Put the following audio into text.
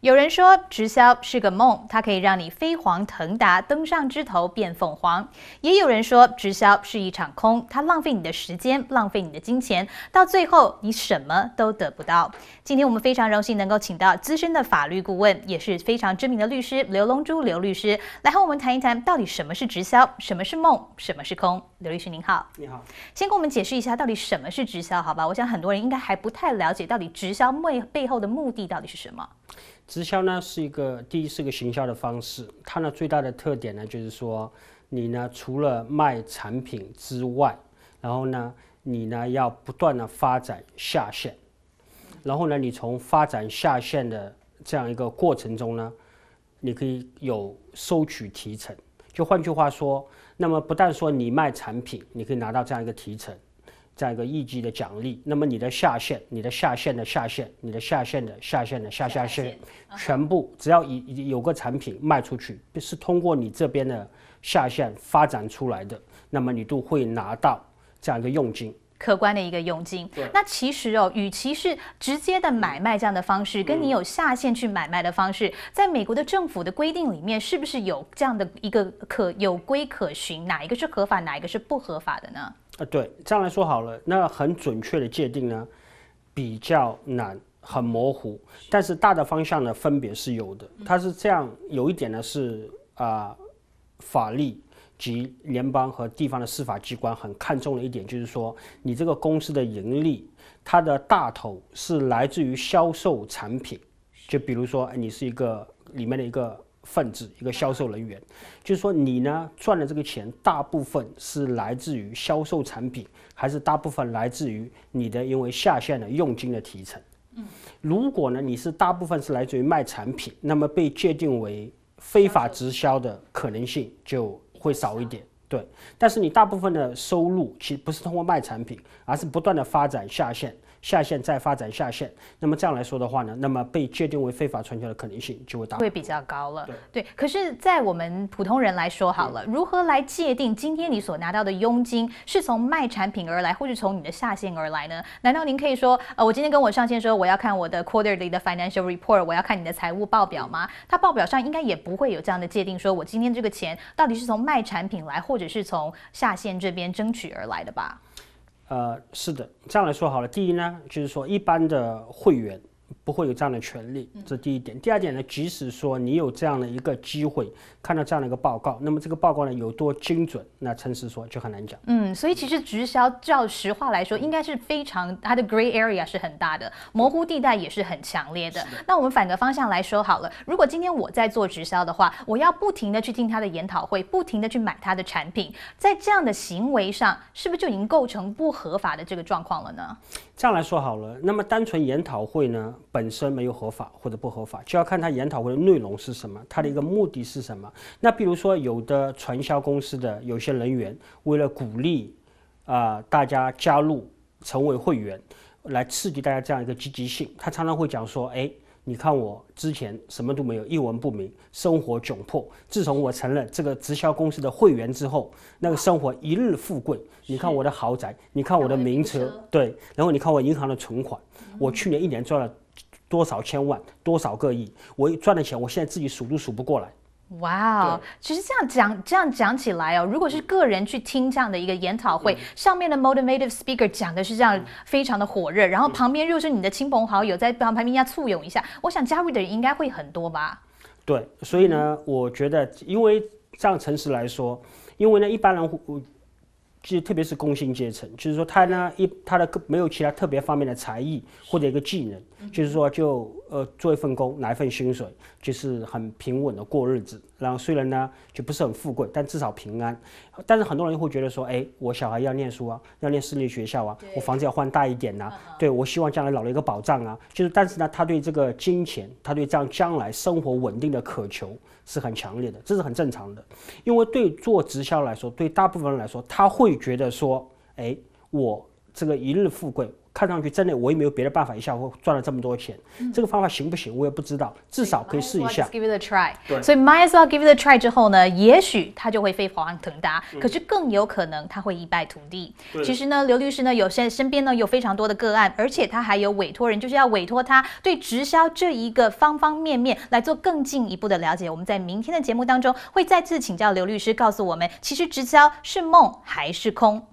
有人说直销是个梦，它可以让你飞黄腾达，登上枝头变凤凰；也有人说直销是一场空，它浪费你的时间，浪费你的金钱，到最后你什么都得不到。今天我们非常荣幸能够请到资深的法律顾问，也是非常知名的律师刘龙珠刘律师，来和我们谈一谈到底什么是直销，什么是梦，什么是空。刘律师您好，你好，先跟我们解释一下到底什么是直销，好吧？我想很多人应该还不太了解，到底直销背背后的目的到底是什么。直销呢是一个，第一是个行销的方式，它呢最大的特点呢就是说，你呢除了卖产品之外，然后呢，你呢要不断的发展下线，然后呢，你从发展下线的这样一个过程中呢，你可以有收取提成，就换句话说，那么不但说你卖产品，你可以拿到这样一个提成。这样一个业绩的奖励，那么你的下线，你的下线的下线，你的下线的下线的下下线，全部只要一有个产品卖出去，是通过你这边的下线发展出来的，那么你都会拿到这样一个佣金，可观的一个佣金。对。那其实哦，与其是直接的买卖这样的方式，跟你有下线去买卖的方式，在美国的政府的规定里面，是不是有这样的一个可有规可循？哪一个是合法，哪一个是不合法的呢？啊，对，这样来说好了。那很准确的界定呢，比较难，很模糊。但是大的方向呢，分别是有的。它是这样，有一点呢是啊，法律及联邦和地方的司法机关很看重的一点，就是说你这个公司的盈利，它的大头是来自于销售产品。就比如说你是一个里面的一个。分子一个销售人员，就是说你呢赚的这个钱，大部分是来自于销售产品，还是大部分来自于你的因为下线的佣金的提成？嗯，如果呢你是大部分是来自于卖产品，那么被界定为非法直销的可能性就会少一点。对，但是你大部分的收入其实不是通过卖产品，而是不断的发展下线。下线再发展下线，那么这样来说的话呢，那么被界定为非法传销的可能性就会大，会比较高了。对，可是，在我们普通人来说好了，如何来界定今天你所拿到的佣金是从卖产品而来，或者从你的下线而来呢？难道您可以说，呃，我今天跟我上线说，我要看我的 quarterly 的 financial report，我要看你的财务报表吗？他报表上应该也不会有这样的界定，说我今天这个钱到底是从卖产品来，或者是从下线这边争取而来的吧？呃，是的，这样来说好了。第一呢，就是说一般的会员。不会有这样的权利，这第一点。第二点呢，即使说你有这样的一个机会看到这样的一个报告，那么这个报告呢有多精准，那诚实说就很难讲。嗯，所以其实直销，照实话来说，应该是非常它的 gray area 是很大的，模糊地带也是很强烈的。那我们反个方向来说好了，如果今天我在做直销的话，我要不停的去听他的研讨会，不停的去买他的产品，在这样的行为上，是不是就已经构成不合法的这个状况了呢？这样来说好了，那么单纯研讨会呢？本身没有合法或者不合法，就要看他研讨会的内容是什么，他的一个目的是什么。那比如说，有的传销公司的有些人员，为了鼓励啊大家加入成为会员，来刺激大家这样一个积极性，他常常会讲说：“哎，你看我之前什么都没有，一文不名，生活窘迫。自从我成了这个直销公司的会员之后，那个生活一日富贵。你看我的豪宅，你看我的名车，对，然后你看我银行的存款，我去年一年赚了。”多少千万，多少个亿，我赚的钱，我现在自己数都数不过来。哇哦，其实这样讲，这样讲起来哦，如果是个人去听这样的一个研讨会，上面的 motivative speaker 讲的是这样，非常的火热，然后旁边又是你的亲朋好友在旁边要簇拥一下，我想加入的人应该会很多吧？对，所以呢，我觉得因为这样诚实来说，因为呢一般人。其实，特别是工薪阶层，就是说他呢，一他的没有其他特别方面的才艺或者一个技能，就是说就。呃，做一份工拿一份薪水，就是很平稳的过日子。然后虽然呢，就不是很富贵，但至少平安。但是很多人会觉得说，哎，我小孩要念书啊，要念私立学校啊，我房子要换大一点呐，对我希望将来老了一个保障啊。就是，但是呢，他对这个金钱，他对这样将来生活稳定的渴求是很强烈的，这是很正常的。因为对做直销来说，对大部分人来说，他会觉得说，哎，我这个一日富贵。看上去真的，我也没有别的办法，一下会赚了这么多钱，这个方法行不行，我也不知道，至少可以试一下。对，所以 might as well give it a try 之后呢，也许他就会飞黄腾达，可是更有可能他会一败涂地。其实呢，刘律师呢，有些身边呢有非常多的个案，而且他还有委托人，就是要委托他对直销这一个方方面面来做更进一步的了解。我们在明天的节目当中会再次请教刘律师，告诉我们其实直销是梦还是空。